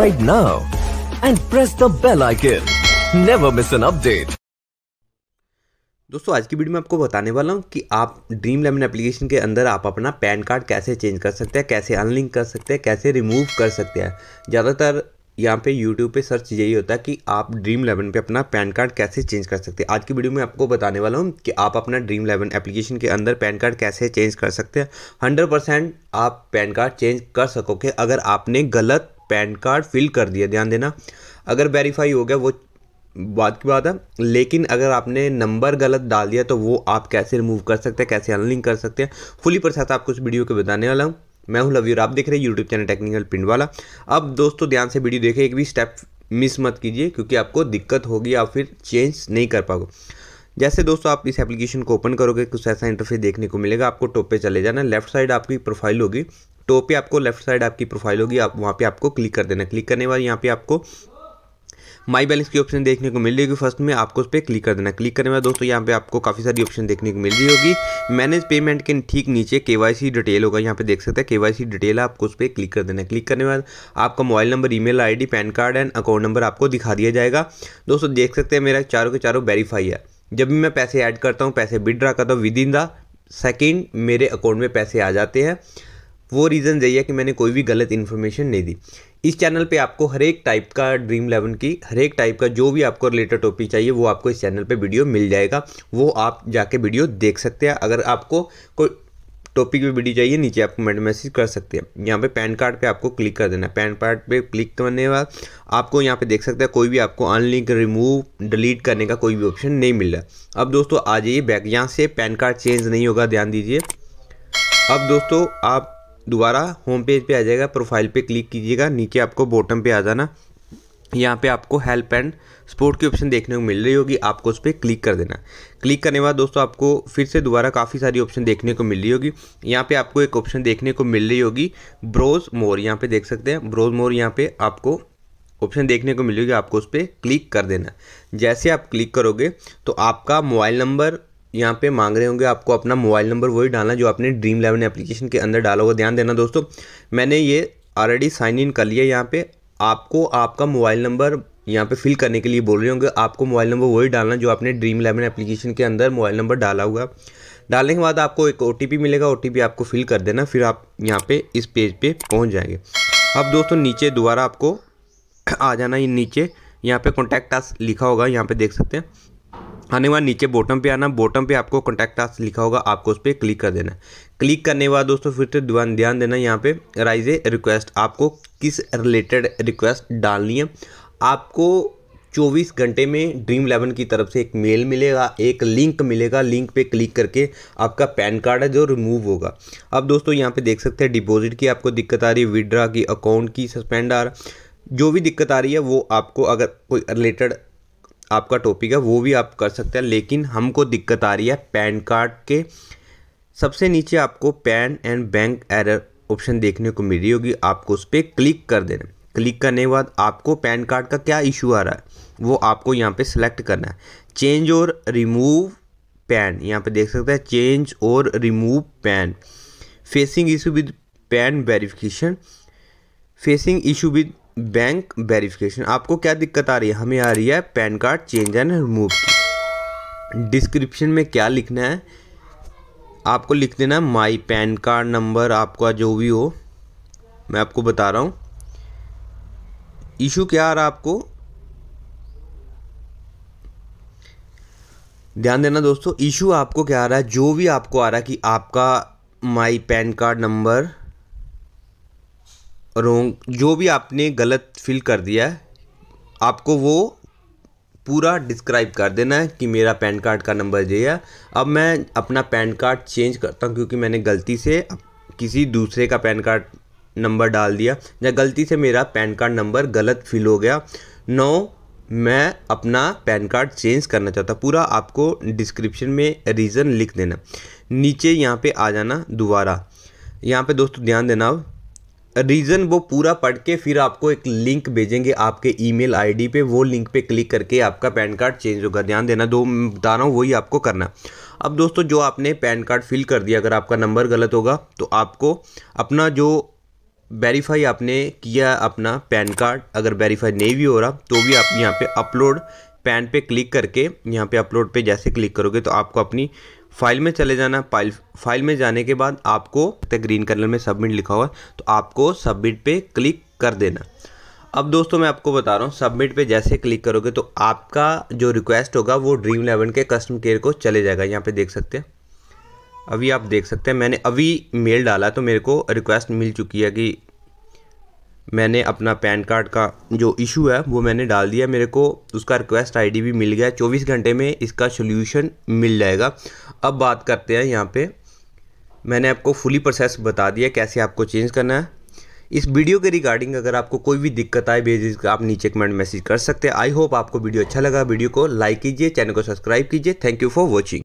right now and press the bell icon. Never miss an update. दोस्तों आज की video में आपको बताने वाला हूँ कि आप ड्रीम लेमन एप्लीकेशन के अंदर आप अपना पैन कार्ड कैसे चेंज कर सकते हैं कैसे अनलिंक कर सकते हैं कैसे रिमूव कर सकते हैं ज़्यादातर यहाँ पे YouTube पे सर्च यही होता है कि आप ड्रीम लेवन पे अपना पैन कार्ड कैसे चेंज कर सकते हैं आज की वीडियो में आपको बताने वाला हूँ कि आप अपना ड्रीम लेवन एप्लीकेशन के अंदर पैन कार्ड कैसे चेंज कर सकते हैं हंड्रेड आप पैन कार्ड चेंज कर सकोगे अगर आपने गलत पैन कार्ड फिल कर दिया ध्यान देना अगर वेरीफाई हो गया वो बात की बात है लेकिन अगर आपने नंबर गलत डाल दिया तो वो आप कैसे रिमूव कर सकते हैं कैसे अनलिंक कर सकते हैं फुली प्रसाद आपको इस वीडियो के बताने वाला हूँ मैं हूँ लव्यूर आप देख रहे हैं यूट्यूब चैनल टेक्निकल पिंड वाला अब दोस्तों ध्यान से वीडियो देखें एक भी स्टेप मिस मत कीजिए क्योंकि आपको दिक्कत होगी या फिर चेंज नहीं कर पाओगे जैसे दोस्तों आप इस एप्लीकेशन को ओपन करोगे कुछ ऐसा इंटरफेस देखने को मिलेगा आपको टॉप पे चले जाना लेफ्ट साइड आपकी प्रोफाइल होगी टॉप पे आपको लेफ्ट साइड आपकी प्रोफाइल होगी आप वहाँ पे आपको क्लिक कर देना क्लिक करने के बाद यहाँ पे आपको माई बैलेंस की ऑप्शन देखने को मिल रही होगी फर्स्ट में आपको उस पर क्लिक कर देना क्लिक करने बाद दोस्तों यहाँ पे आपको काफ़ी सारी ऑप्शन देखने को मिल रही होगी मैनेज पेमेंट के ठीक नीचे के डिटेल होगा यहाँ पे देख सकते हैं के डिटेल है आपको उस पर क्लिक कर देना क्लिक करने के बाद आपका mobile number email ID PAN card and account number आपको दिखा दिया जाएगा दोस्तों देख सकते हैं मेरा चारों के चारों वेरीफाई है जब भी मैं पैसे ऐड करता हूँ पैसे विड्रा करता हूँ विद इन द सेकेंड मेरे अकाउंट में पैसे आ जाते हैं वो रीज़न यही है कि मैंने कोई भी गलत इन्फॉर्मेशन नहीं दी इस चैनल पे आपको हर एक टाइप का ड्रीम इलेवन की हर एक टाइप का जो भी आपको रिलेटेड टॉपिक चाहिए वो आपको इस चैनल पे वीडियो मिल जाएगा वो आप जाके वीडियो देख सकते हैं अगर आपको कोई टॉपिक पे वीडियो चाहिए नीचे आप कमेंट मैसेज कर सकते हैं यहाँ पे पैन कार्ड पे आपको क्लिक कर देना पैन कार्ड पे क्लिक करने के बाद आपको यहाँ पे देख सकते हैं कोई भी आपको अनलिंक रिमूव डिलीट करने का कोई भी ऑप्शन नहीं मिल रहा अब दोस्तों आ जाइए बैक यहाँ से पैन कार्ड चेंज नहीं होगा ध्यान दीजिए अब दोस्तों आप दोबारा होम पेज पे आ जाएगा प्रोफाइल पे क्लिक कीजिएगा नीचे आपको बॉटम पे आ जाना यहाँ पे आपको हेल्प एंड स्पोर्ट की ऑप्शन देखने को मिल रही होगी आपको उस पर क्लिक कर देना क्लिक करने के बाद दोस्तों आपको फिर से दोबारा काफ़ी सारी ऑप्शन देखने को मिल रही होगी यहाँ पे आपको एक ऑप्शन देखने को मिल रही होगी ब्रोज मोर यहाँ पे देख सकते हैं ब्रोज मोर यहाँ पे आपको ऑप्शन देखने को मिलेगी आपको उस पर क्लिक कर देना जैसे आप क्लिक करोगे तो आपका मोबाइल नंबर यहाँ पे मांग रहे होंगे आपको अपना मोबाइल नंबर वही डालना जो आपने ड्रीम इलेवन एप्लीकेशन के अंदर डाला होगा ध्यान देना दोस्तों मैंने ये ऑलरेडी साइन इन कर लिया यहाँ पे आपको आपका मोबाइल नंबर यहाँ पे फिल करने के लिए बोल रहे होंगे आपको मोबाइल नंबर वही डालना जो आपने ड्रीम इलेवन एप्लीकेशन के अंदर मोबाइल नंबर डाला होगा डालने के बाद आपको एक ओ मिलेगा ओ आपको फिल कर देना फिर आप यहाँ पर इस पेज पर पहुँच जाएंगे अब दोस्तों नीचे दोबारा आपको आ जाना ये नीचे यहाँ पे कॉन्टैक्ट आस लिखा होगा यहाँ पे देख सकते हैं आने के बाद नीचे बॉटम पे आना बॉटम पे आपको कॉन्टैक्ट आस लिखा होगा आपको उस पर क्लिक कर देना क्लिक करने के बाद दोस्तों फिर से ध्यान ध्यान देना यहाँ पे राइज ए रिक्वेस्ट आपको किस रिलेटेड रिक्वेस्ट डालनी है आपको 24 घंटे में ड्रीम इलेवन की तरफ से एक मेल मिलेगा एक लिंक मिलेगा लिंक पे क्लिक करके आपका पैन कार्ड है जो रिमूव होगा अब दोस्तों यहाँ पे देख सकते हैं डिपॉजिट की आपको दिक्कत आ रही है विड्रा की अकाउंट की सस्पेंड आ रहा जो भी दिक्कत आ रही है वो आपको अगर कोई रिलेटेड आपका टॉपिक है वो भी आप कर सकते हैं लेकिन हमको दिक्कत आ रही है पैन कार्ड के सबसे नीचे आपको PAN and bank error option देखने को मिल रही होगी आपको उस पर क्लिक कर देना क्लिक करने के बाद आपको पैन कार्ड का क्या इशू आ रहा है वो आपको यहाँ पे सेलेक्ट करना है चेंज और रिमूव पैन यहाँ पे देख सकते हैं चेंज और remove PAN facing issue with PAN verification facing issue with bank verification आपको क्या दिक्कत आ रही है हमें आ रही है PAN card change and remove की डिस्क्रिप्शन में क्या लिखना है आपको लिख देना माई पैन कार्ड नंबर आपका जो भी हो मैं आपको बता रहा हूँ इशू क्या आ रहा आपको ध्यान देना दोस्तों इशू आपको क्या आ रहा है जो भी आपको आ रहा है कि आपका my PAN card number wrong जो भी आपने गलत फील कर दिया है आपको वो पूरा डिस्क्राइब कर देना है कि मेरा पैन कार्ड का नंबर ये है अब मैं अपना पैन कार्ड चेंज करता हूँ क्योंकि मैंने गलती से किसी दूसरे का पैन कार्ड नंबर डाल दिया या गलती से मेरा पैन कार्ड नंबर गलत फिल हो गया नौ मैं अपना पैन कार्ड चेंज करना चाहता पूरा आपको डिस्क्रिप्शन में रीज़न लिख देना नीचे यहाँ पे आ जाना दोबारा यहाँ पे दोस्तों ध्यान देना अब रीज़न वो पूरा पढ़ के फिर आपको एक लिंक भेजेंगे आपके ईमेल आईडी पे वो लिंक पे क्लिक करके आपका पैन कार्ड चेंज होगा ध्यान देना दो बता रहा हूँ वही आपको करना अब दोस्तों जो आपने पैन कार्ड फिल कर दिया अगर आपका नंबर गलत होगा तो आपको अपना जो वेरीफाई आपने किया अपना पैन कार्ड अगर वेरीफाई नहीं भी हो रहा तो भी आप यहाँ पर अपलोड पैन पे क्लिक करके यहाँ पे अपलोड पे जैसे क्लिक करोगे तो आपको अपनी फाइल में चले जाना फाइल फाइल में जाने के बाद आपको ग्रीन कलर में सबमिट लिखा हुआ है तो आपको सबमिट पे क्लिक कर देना अब दोस्तों मैं आपको बता रहा हूँ सबमिट पे जैसे क्लिक करोगे तो आपका जो रिक्वेस्ट होगा वो ड्रीम इलेवन के कस्टम केयर को चले जाएगा यहाँ पे देख सकते हैं अभी आप देख सकते हैं मैंने अभी मेल डाला तो मेरे को रिक्वेस्ट मिल चुकी है कि मैंने अपना पैन कार्ड का जो इशू है वो मैंने डाल दिया मेरे को उसका रिक्वेस्ट आईडी भी मिल गया चौबीस घंटे में इसका सोल्यूशन मिल जाएगा अब बात करते हैं यहाँ पे मैंने आपको फुली प्रोसेस बता दिया कैसे आपको चेंज करना है इस वीडियो के रिगार्डिंग अगर आपको कोई भी दिक्कत आए बेजिस आप नीचे कमेंट मैसेज कर सकते हैं आई होप आपको वीडियो अच्छा लगा वीडियो को लाइक कीजिए चैनल को सब्सक्राइब कीजिए थैंक यू फॉर वॉचिंग